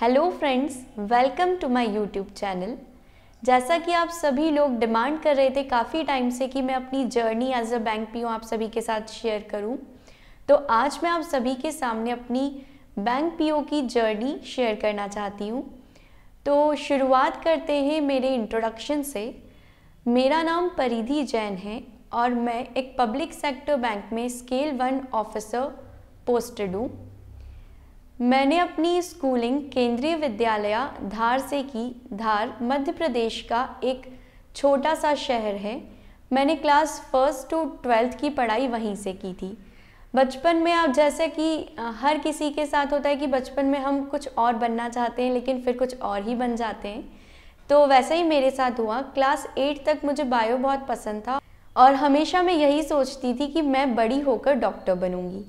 hello friends welcome to my YouTube channel जैसा कि आप सभी लोग डिमांड कर रहे थे काफ़ी टाइम से कि मैं अपनी journey as a bank P आप सभी के साथ शेयर करूं तो आज मैं आप सभी के सामने अपनी बैंक पी की जर्नी शेयर करना चाहती हूं तो शुरुआत करते हैं मेरे इंट्रोडक्शन से मेरा नाम परिधि जैन है और मैं एक पब्लिक सेक्टर बैंक में स्केल वन ऑफिसर पोस्टेड हूँ मैंने अपनी स्कूलिंग केंद्रीय विद्यालय धार से की धार मध्य प्रदेश का एक छोटा सा शहर है मैंने क्लास फर्स्ट टू ट्वेल्थ की पढ़ाई वहीं से की थी बचपन में आप जैसे कि हर किसी के साथ होता है कि बचपन में हम कुछ और बनना चाहते हैं लेकिन फिर कुछ और ही बन जाते हैं तो वैसा ही मेरे साथ हुआ क्लास एट तक मुझे बायो बहुत पसंद था और हमेशा मैं यही सोचती थी कि मैं बड़ी होकर डॉक्टर बनूंगी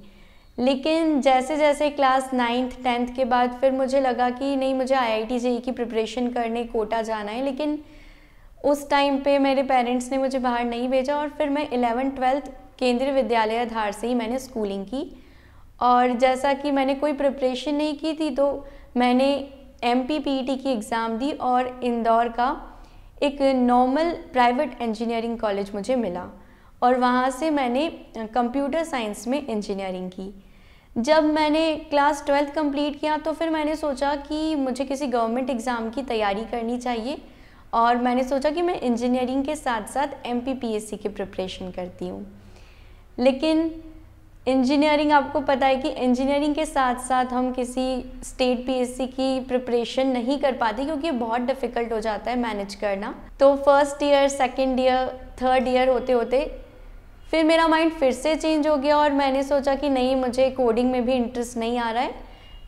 लेकिन जैसे जैसे क्लास नाइन्थ टेंथ के बाद फिर मुझे लगा कि नहीं मुझे आई आई टी जेई की प्रिपरेशन करने कोटा जाना है लेकिन उस टाइम पे मेरे पेरेंट्स ने मुझे बाहर नहीं भेजा और फिर मैं इलेवन ट्वेल्थ केंद्रीय विद्यालय आधार से ही मैंने स्कूलिंग की और जैसा कि मैंने कोई प्रिपरेशन नहीं की थी तो मैंने एम पी पी टी की एग्ज़ाम दी और इंदौर का एक नॉर्मल प्राइवेट इंजीनियरिंग कॉलेज मुझे मिला और वहाँ से मैंने कंप्यूटर साइंस में इंजीनियरिंग की जब मैंने क्लास ट्वेल्थ कंप्लीट किया तो फिर मैंने सोचा कि मुझे किसी गवर्नमेंट एग्ज़ाम की तैयारी करनी चाहिए और मैंने सोचा कि मैं इंजीनियरिंग के साथ साथ एम पी की प्रिपरेशन करती हूँ लेकिन इंजीनियरिंग आपको पता है कि इंजीनियरिंग के साथ साथ हम किसी स्टेट पी की प्रिपरेशन नहीं कर पाते क्योंकि बहुत डिफ़िकल्ट हो जाता है मैनेज करना तो first year second year third year होते होते फिर मेरा माइंड फिर से चेंज हो गया और मैंने सोचा कि नहीं मुझे कोडिंग में भी इंटरेस्ट नहीं आ रहा है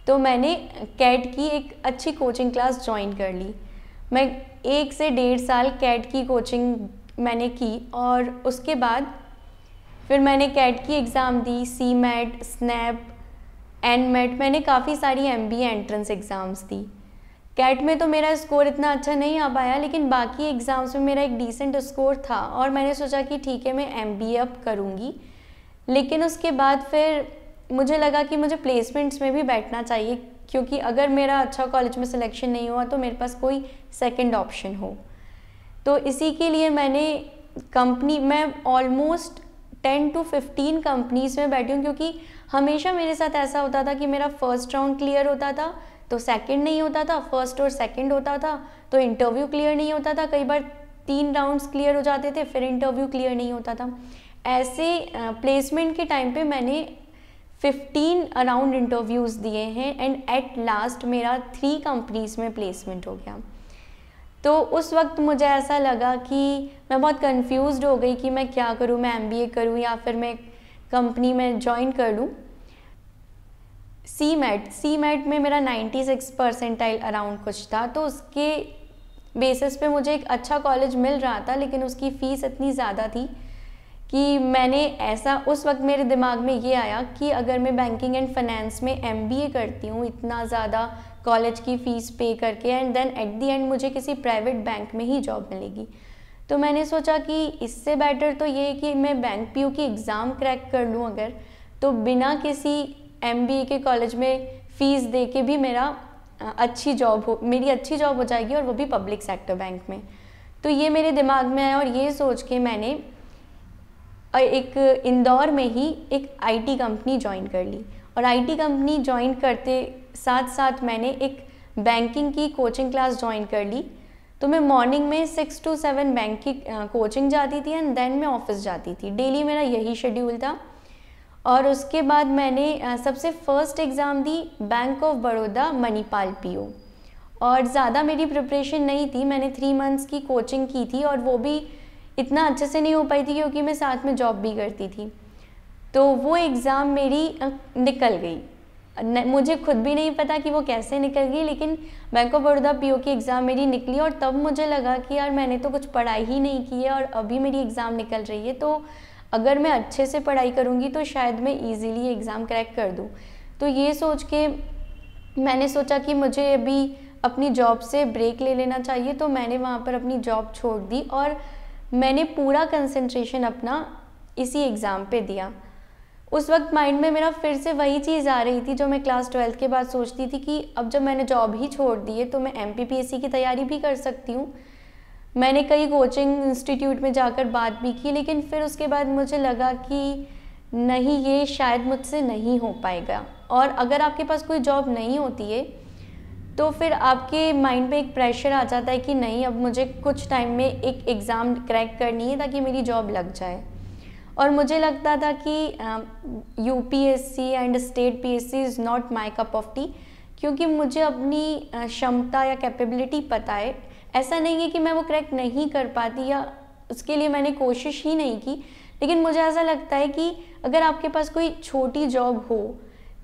तो मैंने कैट की एक अच्छी कोचिंग क्लास ज्वाइन कर ली मैं एक से डेढ़ साल कैट की कोचिंग मैंने की और उसके बाद फिर मैंने कैट की एग्ज़ाम दी C MAT SNAP N MAT मैंने काफ़ी सारी एम बी एंट्रेंस एग्ज़ाम्स दी कैट में तो मेरा स्कोर इतना अच्छा नहीं आ पाया लेकिन बाकी एग्ज़ाम्स में मेरा एक डिसेंट स्कोर था और मैंने सोचा कि ठीक है मैं एम बी अप करूँगी लेकिन उसके बाद फिर मुझे लगा कि मुझे प्लेसमेंट्स में भी बैठना चाहिए क्योंकि अगर मेरा अच्छा कॉलेज में सिलेक्शन नहीं हुआ तो मेरे पास कोई सेकेंड ऑप्शन हो तो इसी के लिए मैंने कंपनी मैं almost ten to fifteen companies में बैठी हूँ क्योंकि हमेशा मेरे साथ ऐसा होता था कि मेरा फर्स्ट राउंड क्लियर होता था तो सेकंड नहीं होता था फर्स्ट और सेकंड होता था तो इंटरव्यू क्लियर नहीं होता था कई बार तीन राउंड्स क्लियर हो जाते थे फिर इंटरव्यू क्लियर नहीं होता था ऐसे प्लेसमेंट के टाइम पे मैंने 15 अराउंड इंटरव्यूज़ दिए हैं एंड एट लास्ट मेरा थ्री कंपनीज में प्लेसमेंट हो गया तो उस वक्त मुझे ऐसा लगा कि मैं बहुत कंफ्यूज हो गई कि मैं क्या करूँ मैं एम करूँ या फिर मैं कंपनी में ज्वाइन कर लूँ सी मैट सी मैट में मेरा 96 परसेंटाइल अराउंड कुछ था तो उसके बेसिस पे मुझे एक अच्छा कॉलेज मिल रहा था लेकिन उसकी फ़ीस इतनी ज़्यादा थी कि मैंने ऐसा उस वक्त मेरे दिमाग में ये आया कि अगर मैं बैंकिंग एंड फाइनेंस में एम करती हूँ इतना ज़्यादा कॉलेज की फ़ीस पे करके and then at the and मुझे किसी प्राइवेट बैंक में ही जॉब मिलेगी तो मैंने सोचा कि इससे बेटर तो ये है कि मैं बैंक पी की एग्ज़ाम क्रैक कर लूँ अगर तो बिना किसी एम के कॉलेज में फ़ीस दे के भी मेरा अच्छी जॉब हो मेरी अच्छी जॉब हो जाएगी और वो भी पब्लिक सेक्टर बैंक में तो ये मेरे दिमाग में आया और ये सोच के मैंने एक इंदौर में ही एक आईटी कंपनी ज्वाइन कर ली और आईटी कंपनी ज्वाइन करते साथ साथ मैंने एक बैंकिंग की कोचिंग क्लास ज्वाइन कर ली तो मैं मॉर्निंग में सिक्स टू सेवन बैंक की कोचिंग जाती थी एंड देन मैं ऑफिस जाती थी डेली मेरा यही शेड्यूल था और उसके बाद मैंने सबसे फ़र्स्ट एग्ज़ाम दी bank of Baroda Manipal PO और ज़्यादा मेरी प्रिपरेशन नहीं थी मैंने थ्री मंथ्स की कोचिंग की थी और वो भी इतना अच्छे से नहीं हो पाई थी क्योंकि मैं साथ में जॉब भी करती थी तो वो एग्ज़ाम मेरी निकल गई मुझे खुद भी नहीं पता कि वो कैसे निकल गई लेकिन बैंक ऑफ बड़ौदा पीओ की एग्ज़ाम मेरी निकली और तब मुझे लगा कि यार मैंने तो कुछ पढ़ाई ही नहीं की है और अभी मेरी एग्ज़ाम निकल रही है तो अगर मैं अच्छे से पढ़ाई करूँगी तो शायद मैं ईजीली एग्ज़ाम क्रैक कर दूँ तो ये सोच के मैंने सोचा कि मुझे अभी अपनी जॉब से ब्रेक ले लेना चाहिए तो मैंने वहाँ पर अपनी जॉब छोड़ दी और मैंने पूरा कंसंट्रेशन अपना इसी एग्ज़ाम पे दिया उस वक्त माइंड में मेरा फिर से वही चीज़ आ रही थी जो मैं क्लास ट्वेल्थ के बाद सोचती थी कि अब जब मैंने जॉब ही छोड़ दी है तो मैं एम की तैयारी भी कर सकती हूँ मैंने कई कोचिंग इंस्टीट्यूट में जाकर बात भी की लेकिन फिर उसके बाद मुझे लगा कि नहीं ये शायद मुझसे नहीं हो पाएगा और अगर आपके पास कोई जॉब नहीं होती है तो फिर आपके माइंड में एक प्रेशर आ जाता है कि नहीं अब मुझे कुछ टाइम में एक एग्ज़ाम क्रैक करनी है ताकि मेरी जॉब लग जाए और मुझे लगता था कि U P S C and state P S C is not my cup of tea क्योंकि मुझे अपनी क्षमता या कैपेबिलिटी पता है ऐसा नहीं है कि मैं वो क्रैक नहीं कर पाती या उसके लिए मैंने कोशिश ही नहीं की लेकिन मुझे ऐसा लगता है कि अगर आपके पास कोई छोटी जॉब हो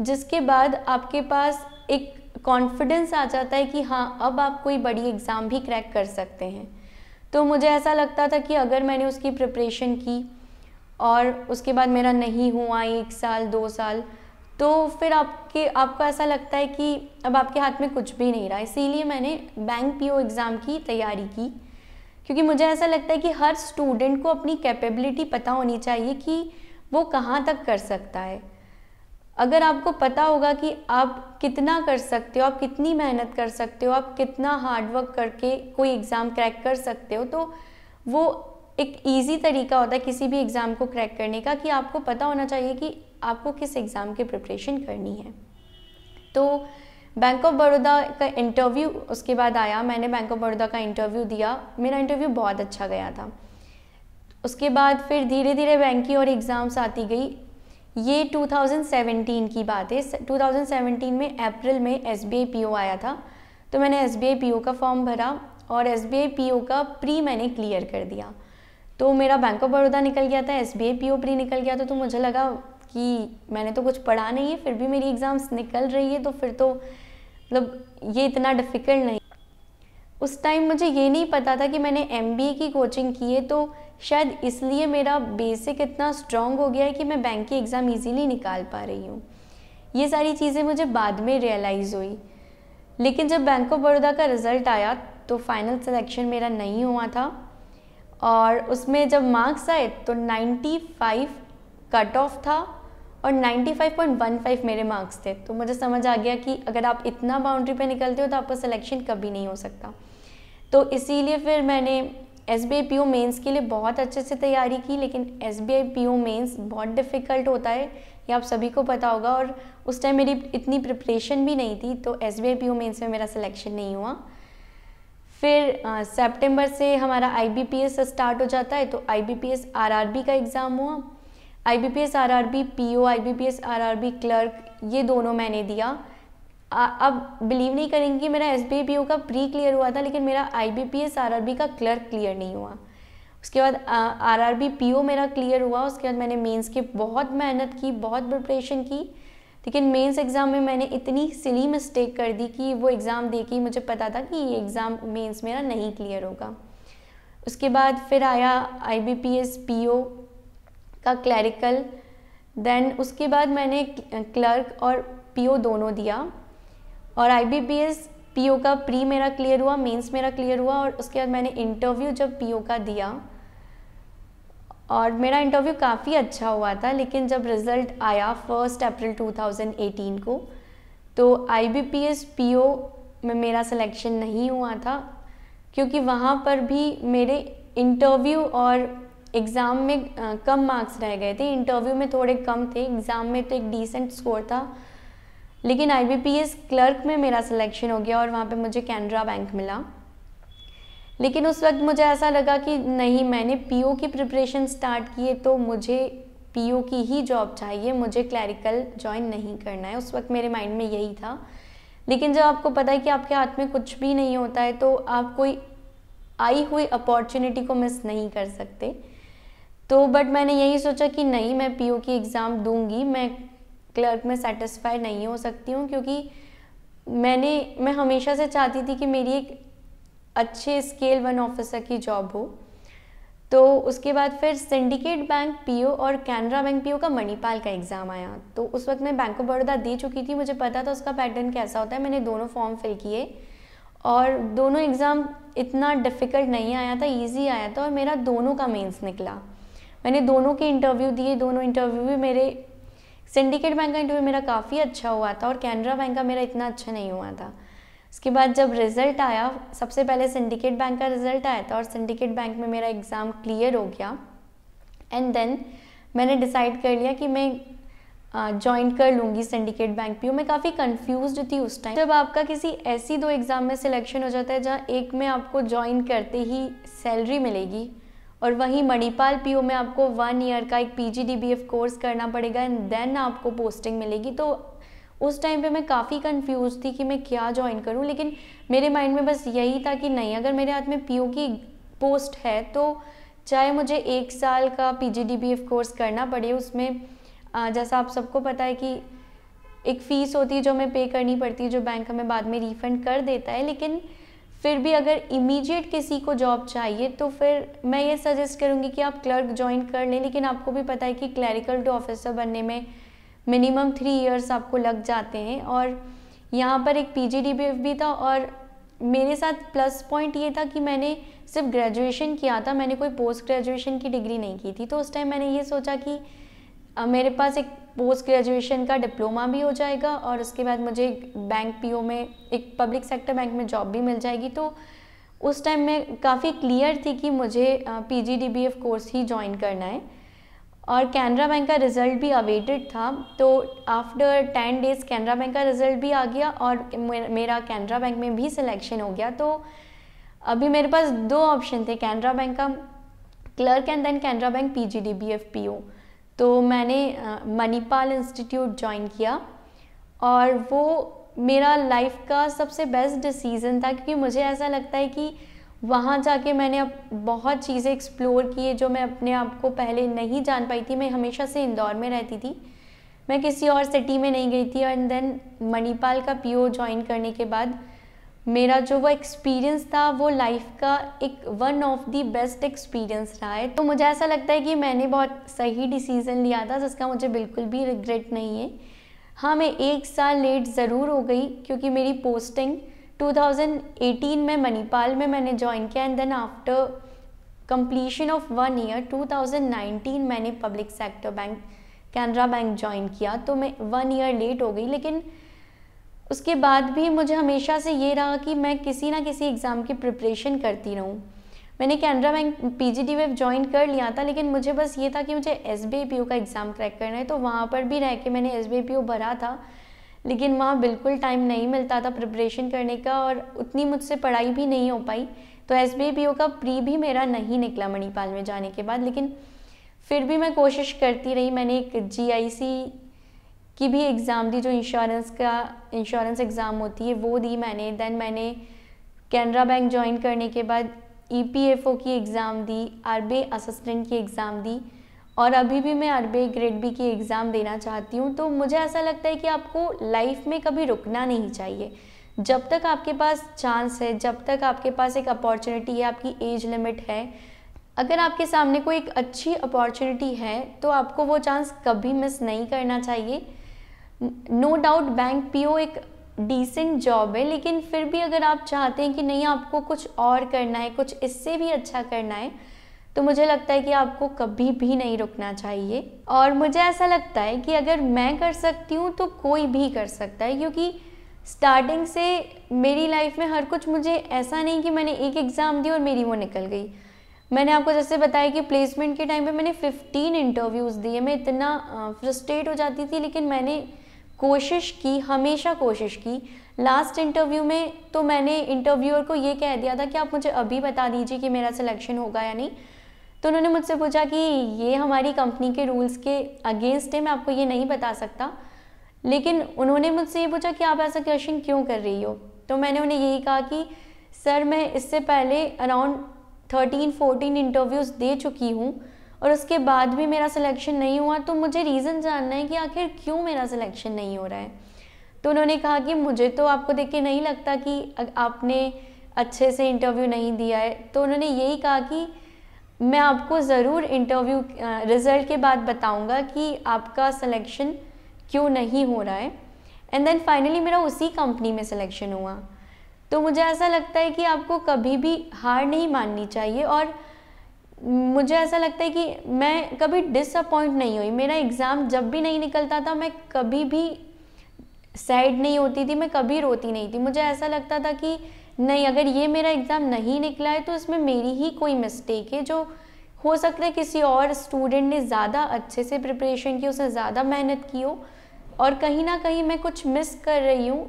जिसके बाद आपके पास एक कॉन्फिडेंस आ जाता है कि हाँ अब आप कोई बड़ी एग्ज़ाम भी क्रैक कर सकते हैं तो मुझे ऐसा लगता था कि अगर मैंने उसकी प्रिपरेशन की और उसके बाद मेरा नहीं हुआ एक साल दो साल तो फिर आपके आपको ऐसा लगता है कि अब आपके हाथ में कुछ भी नहीं रहा इसीलिए मैंने बैंक पी एग्ज़ाम की तैयारी की क्योंकि मुझे ऐसा लगता है कि हर स्टूडेंट को अपनी कैपेबिलिटी पता होनी चाहिए कि वो कहाँ तक कर सकता है अगर आपको पता होगा कि आप कितना कर सकते हो आप कितनी मेहनत कर सकते हो आप कितना हार्डवर्क करके कोई एग्ज़ाम क्रैक कर सकते हो तो वो एक ईजी तरीका होता है किसी भी एग्ज़ाम को क्रैक करने का कि आपको पता होना चाहिए कि आपको किस एग्ज़ाम की प्रिपरेशन करनी है तो बैंक ऑफ बड़ौदा का इंटरव्यू उसके बाद आया मैंने बैंक ऑफ बड़ौदा का इंटरव्यू दिया मेरा इंटरव्यू बहुत अच्छा गया था उसके बाद फिर धीरे धीरे बैंक की और एग्ज़ाम्स आती गई ये 2017 की बात है 2017 में अप्रैल में एस बी आया था तो मैंने एस बी का फॉर्म भरा और एस बी का प्री मैंने क्लियर कर दिया तो मेरा बैंक ऑफ बड़ौदा निकल गया था एस बी प्री निकल गया था तो मुझे लगा कि मैंने तो कुछ पढ़ा नहीं है फिर भी मेरी एग्ज़ाम्स निकल रही है तो फिर तो मतलब ये इतना डिफ़िकल्ट नहीं उस टाइम मुझे ये नहीं पता था कि मैंने एम की कोचिंग की है तो शायद इसलिए मेरा बेसिक इतना स्ट्रॉन्ग हो गया है कि मैं बैंक की एग्ज़ाम ईजीली निकाल पा रही हूँ ये सारी चीज़ें मुझे बाद में रियलाइज़ हुई लेकिन जब बैंक ऑफ बड़ौदा का रिज़ल्ट आया तो फाइनल सिलेक्शन मेरा नहीं हुआ था और उसमें जब मार्क्स आए तो 95 कट ऑफ था और 95.15 मेरे मार्क्स थे तो मुझे समझ आ गया कि अगर आप इतना बाउंड्री पे निकलते हो तो आपका सिलेक्शन कभी नहीं हो सकता तो इसीलिए फिर मैंने S B I P O mains के लिए बहुत अच्छे से तैयारी की लेकिन S B I P O mains बहुत डिफ़िकल्ट होता है ये आप सभी को पता होगा और उस टाइम मेरी इतनी प्रिपरेशन भी नहीं थी तो S B I P O mains में मेरा सिलेक्शन नहीं हुआ फिर सितंबर से हमारा I B P S start हो जाता है तो I B P S R R B का एग्ज़ाम हुआ I B P S R R B P O I B P S R R B clerk ये दोनों मैंने दिया आ, अब बिलीव नहीं करेंगे कि मेरा एस बी पी ओ का प्री क्लियर हुआ था लेकिन मेरा I B P S R R B का क्लर्क क्लियर नहीं हुआ उसके बाद R R B P O मेरा क्लियर हुआ उसके बाद मैंने मेंस की बहुत मेहनत की बहुत प्रिपरेशन की लेकिन मेंस एग्ज़ाम में मैंने इतनी सिली मिस्टेक कर दी कि वो एग्ज़ाम दे के मुझे पता था कि ये एग्ज़ाम मेंस मेरा नहीं क्लियर होगा उसके बाद फिर आया I B P S P O का क्लैरिकल देन उसके बाद मैंने क्लर्क और पीओ दोनों दिया और आईबीपीएस पीओ का प्री मेरा क्लियर हुआ मेंस मेरा क्लियर हुआ और उसके बाद मैंने इंटरव्यू जब पीओ का दिया और मेरा इंटरव्यू काफ़ी अच्छा हुआ था लेकिन जब रिज़ल्ट आया फर्स्ट अप्रैल 2018 को तो I B P S P O में मेरा सिलेक्शन नहीं हुआ था क्योंकि वहाँ पर भी मेरे इंटरव्यू और एग्ज़ाम में कम मार्क्स रह गए थे इंटरव्यू में थोड़े कम थे एग्ज़ाम में तो एक डिसेंट स्कोर था लेकिन आई क्लर्क में मेरा सिलेक्शन हो गया और वहाँ पे मुझे कैनरा बैंक मिला लेकिन उस वक्त मुझे ऐसा लगा कि नहीं मैंने पीओ की प्रिपरेशन स्टार्ट की है तो मुझे पीओ की ही जॉब चाहिए मुझे क्लैरिकल ज्वाइन नहीं करना है उस वक्त मेरे माइंड में यही था लेकिन जब आपको पता है कि आपके हाथ में कुछ भी नहीं होता है तो आप कोई आई हुई अपॉर्चुनिटी को मिस नहीं कर सकते तो बट मैंने यही सोचा कि नहीं मैं पीओ की एग्ज़ाम दूंगी मैं क्लर्क में सेटिस्फाई नहीं हो सकती हूँ क्योंकि मैंने मैं हमेशा से चाहती थी कि मेरी एक अच्छे स्केल वन ऑफिसर की जॉब हो तो उसके बाद फिर सिंडिकेट बैंक पीओ और कैनरा बैंक पीओ का मणिपाल का एग्ज़ाम आया तो उस वक्त मैं बैंक ऑफ बड़ौदा दे चुकी थी मुझे पता था उसका पैटर्न कैसा होता है मैंने दोनों फॉर्म फिल किए और दोनों एग्ज़ाम इतना डिफ़िकल्ट नहीं आया था इजी आया था और मेरा दोनों का मेंस निकला मैंने दोनों के इंटरव्यू दिए दोनों इंटरव्यू भी मेरे सिंडिकेट बैंक का इंटरव्यू मेरा काफ़ी अच्छा हुआ था और कैनरा बैंक का मेरा इतना अच्छा नहीं हुआ था उसके बाद जब रिज़ल्ट आया सबसे पहले सिंडिकेट बैंक का रिज़ल्ट आया था और सिंडिकेट बैंक में मेरा एग्ज़ाम क्लियर हो गया एंड देन मैंने डिसाइड कर लिया कि मैं ज्वाइन कर लूँगी सिंडिकेट बैंक भी मैं काफ़ी कन्फ्यूज थी उस टाइम जब आपका किसी ऐसी दो एग्ज़ाम में सिलेक्शन हो जाता है जहाँ एक में आपको ज्वाइन करते ही सैलरी मिलेगी और वहीं मणिपाल पीओ में आपको वन ईयर का एक पीजीडीबीएफ कोर्स करना पड़ेगा एंड देन आपको पोस्टिंग मिलेगी तो उस टाइम पे मैं काफ़ी कंफ्यूज थी कि मैं क्या ज्वाइन करूं लेकिन मेरे माइंड में बस यही था कि नहीं अगर मेरे हाथ में पीओ की पोस्ट है तो चाहे मुझे एक साल का पीजीडीबीएफ कोर्स करना पड़े उसमें जैसा आप सबको पता है कि एक फ़ीस होती है जो हमें पे करनी पड़ती है जो बैंक हमें बाद में रिफ़ंड कर देता है लेकिन फिर भी अगर इमीडिएट किसी को जॉब चाहिए तो फिर मैं ये सजेस्ट करूँगी कि आप क्लर्क ज्वाइन कर लें लेकिन आपको भी पता है कि क्लैरिकल टू ऑफिसर बनने में मिनिमम थ्री इयर्स आपको लग जाते हैं और यहाँ पर एक पी जी भी था और मेरे साथ प्लस पॉइंट ये था कि मैंने सिर्फ ग्रेजुएशन किया था मैंने कोई पोस्ट ग्रेजुएशन की डिग्री नहीं की थी तो उस टाइम मैंने ये सोचा कि मेरे पास एक पोस्ट ग्रेजुएशन का डिप्लोमा भी हो जाएगा और उसके बाद मुझे बैंक पी में एक पब्लिक सेक्टर बैंक में जॉब भी मिल जाएगी तो उस टाइम में काफ़ी क्लियर थी कि मुझे पी जी कोर्स ही ज्वाइन करना है और कैनरा बैंक का रिज़ल्ट भी अवेटेड था तो after ten days Canara bank का रिज़ल्ट भी आ गया और मेरा कैनरा बैंक में भी सिलेक्शन हो गया तो अभी मेरे पास दो ऑप्शन थे कैनरा बैंक का clerk and then Canara bank P G D B F P O तो मैंने मणिपाल इंस्टीट्यूट ज्वाइन किया और वो मेरा लाइफ का सबसे बेस्ट डिसीज़न था क्योंकि मुझे ऐसा लगता है कि वहाँ जाके मैंने अब बहुत चीज़ें एक्सप्लोर किए जो मैं अपने आप को पहले नहीं जान पाई थी मैं हमेशा से इंदौर में रहती थी मैं किसी और सिटी में नहीं गई थी एंड देन मणिपाल का पीओ ज्वाइन करने के बाद मेरा जो वो एक्सपीरियंस था वो लाइफ का एक one of the best experience रहा है तो मुझे ऐसा लगता है कि मैंने बहुत सही डिसीज़न लिया था जिसका मुझे बिल्कुल भी रिग्रेट नहीं है हाँ मैं एक साल लेट ज़रूर हो गई क्योंकि मेरी पोस्टिंग 2018 में मणिपाल में मैंने ज्वाइन किया and then after completion of one year 2019 मैंने public sector bank Canara bank join किया तो मैं वन ईयर लेट हो गई लेकिन उसके बाद भी मुझे हमेशा से ये रहा कि मैं किसी ना किसी एग्ज़ाम की प्रिपरेशन करती रहूँ मैंने Canara bank P G D join कर लिया था लेकिन मुझे बस ये था कि मुझे एस बी पी ओ का एग्ज़ाम क्रैक करना है तो वहाँ पर भी रह के मैंने एस बी पी ओ भरा था लेकिन वहाँ बिल्कुल टाइम नहीं मिलता था प्रिपरेशन करने का और उतनी मुझसे पढ़ाई भी नहीं हो पाई तो एस बी पी ओ का प्री भी मेरा नहीं निकला मणिपाल में जाने के बाद लेकिन फिर भी मैं कोशिश करती रही मैंने एक जी आई सी की भी एग्ज़ाम दी जो इंश्योरेंस का इंश्योरेंस एग्ज़ाम होती है वो दी मैंने देन मैंने कैनरा बैंक ज्वाइन करने के बाद ई e की एग्ज़ाम दी आर असिस्टेंट की एग्ज़ाम दी और अभी भी मैं आर ग्रेड बी की एग्ज़ाम देना चाहती हूँ तो मुझे ऐसा लगता है कि आपको लाइफ में कभी रुकना नहीं चाहिए जब तक आपके पास चांस है जब तक आपके पास एक अपॉर्चुनिटी है आपकी एज लिमिट है अगर आपके सामने कोई एक अच्छी अपॉर्चुनिटी है तो आपको वो चांस कभी मिस नहीं करना चाहिए नो डाउट बैंक पीओ एक डिसेंट जॉब है लेकिन फिर भी अगर आप चाहते हैं कि नहीं आपको कुछ और करना है कुछ इससे भी अच्छा करना है तो मुझे लगता है कि आपको कभी भी नहीं रुकना चाहिए और मुझे ऐसा लगता है कि अगर मैं कर सकती हूँ तो कोई भी कर सकता है क्योंकि स्टार्टिंग से मेरी लाइफ में हर कुछ मुझे ऐसा नहीं कि मैंने एक एग्ज़ाम दी और मेरी वो निकल गई मैंने आपको जैसे बताया कि प्लेसमेंट के टाइम पे मैंने 15 इंटरव्यूज़ दिए मैं इतना फ्रस्ट्रेट हो जाती थी लेकिन मैंने कोशिश की हमेशा कोशिश की लास्ट इंटरव्यू में तो मैंने इंटरव्यूअर को ये कह दिया था कि आप मुझे अभी बता दीजिए कि मेरा सिलेक्शन होगा या नहीं तो उन्होंने मुझसे पूछा कि ये हमारी कंपनी के रूल्स के अगेंस्ट है मैं आपको ये नहीं बता सकता लेकिन उन्होंने मुझसे ये पूछा कि आप ऐसा क्वेश्चन क्यों कर रही हो तो मैंने उन्हें यही कहा कि सर मैं इससे पहले अराउंड थर्टीन फोर्टीन इंटरव्यूज़ दे चुकी हूँ और उसके बाद भी मेरा सिलेक्शन नहीं हुआ तो मुझे रीज़न जानना है कि आखिर क्यों मेरा सिलेक्शन नहीं हो रहा है तो उन्होंने कहा कि मुझे तो आपको देख के नहीं लगता कि आपने अच्छे से इंटरव्यू नहीं दिया है तो उन्होंने यही कहा कि मैं आपको ज़रूर इंटरव्यू रिज़ल्ट के बाद बताऊंगा कि आपका सिलेक्शन क्यों नहीं हो रहा है एंड देन फाइनली मेरा उसी कंपनी में सिलेक्शन हुआ तो मुझे ऐसा लगता है कि आपको कभी भी हार नहीं माननी चाहिए और मुझे ऐसा लगता है कि मैं कभी डिसअपॉइंट नहीं हुई मेरा एग्ज़ाम जब भी नहीं निकलता था मैं कभी भी सैड नहीं होती थी मैं कभी रोती नहीं थी मुझे ऐसा लगता था कि नहीं अगर ये मेरा एग्ज़ाम नहीं निकला है तो इसमें मेरी ही कोई मिस्टेक है जो हो सकता है किसी और स्टूडेंट ने ज़्यादा अच्छे से प्रिपरेशन की उसने ज़्यादा मेहनत की हो और कहीं ना कहीं मैं कुछ मिस कर रही हूँ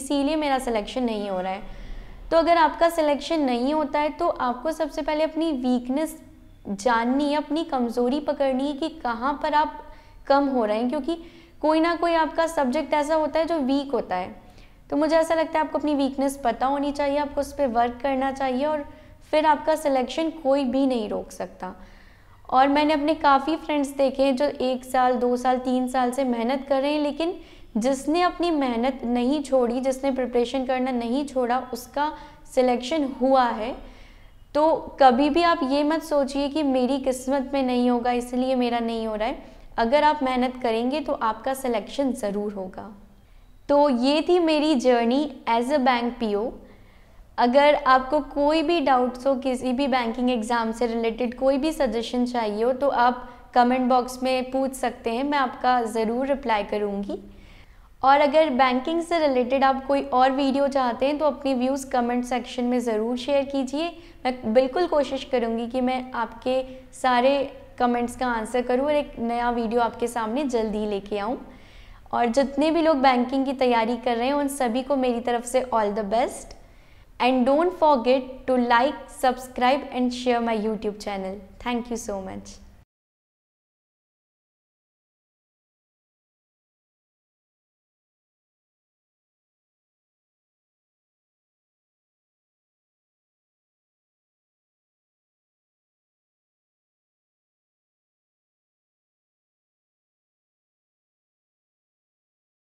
इसीलिए मेरा सिलेक्शन नहीं हो रहा है तो अगर आपका सिलेक्शन नहीं होता है तो आपको सबसे पहले अपनी वीकनेस जाननी है अपनी कमज़ोरी पकड़नी है कि कहाँ पर आप कम हो रहे हैं क्योंकि कोई ना कोई आपका सब्जेक्ट ऐसा होता है जो वीक होता है तो मुझे ऐसा लगता है आपको अपनी वीकनेस पता होनी चाहिए आपको उस पर वर्क करना चाहिए और फिर आपका सिलेक्शन कोई भी नहीं रोक सकता और मैंने अपने काफ़ी फ्रेंड्स देखे हैं जो एक साल दो साल तीन साल से मेहनत कर रहे हैं लेकिन जिसने अपनी मेहनत नहीं छोड़ी जिसने प्रिपरेशन करना नहीं छोड़ा उसका सिलेक्शन हुआ है तो कभी भी आप ये मत सोचिए कि मेरी किस्मत में नहीं होगा इसलिए मेरा नहीं हो रहा है अगर आप मेहनत करेंगे तो आपका सिलेक्शन ज़रूर होगा तो ये थी मेरी journey as a bank PO अगर आपको कोई भी डाउट्स हो किसी भी बैंकिंग एग्ज़ाम से रिलेटेड कोई भी सजेशन चाहिए हो तो आप कमेंट बॉक्स में पूछ सकते हैं मैं आपका ज़रूर रिप्लाई करूँगी और अगर बैंकिंग से रिलेटेड आप कोई और वीडियो चाहते हैं तो अपनी व्यूज़ कमेंट सेक्शन में ज़रूर शेयर कीजिए मैं बिल्कुल कोशिश करूँगी कि मैं आपके सारे कमेंट्स का आंसर करूँ और एक नया वीडियो आपके सामने जल्दी लेके आऊँ और जितने भी लोग बैंकिंग की तैयारी कर रहे हैं उन सभी को मेरी तरफ से all the best and don't forget to like subscribe and share my YouTube channel thank you so much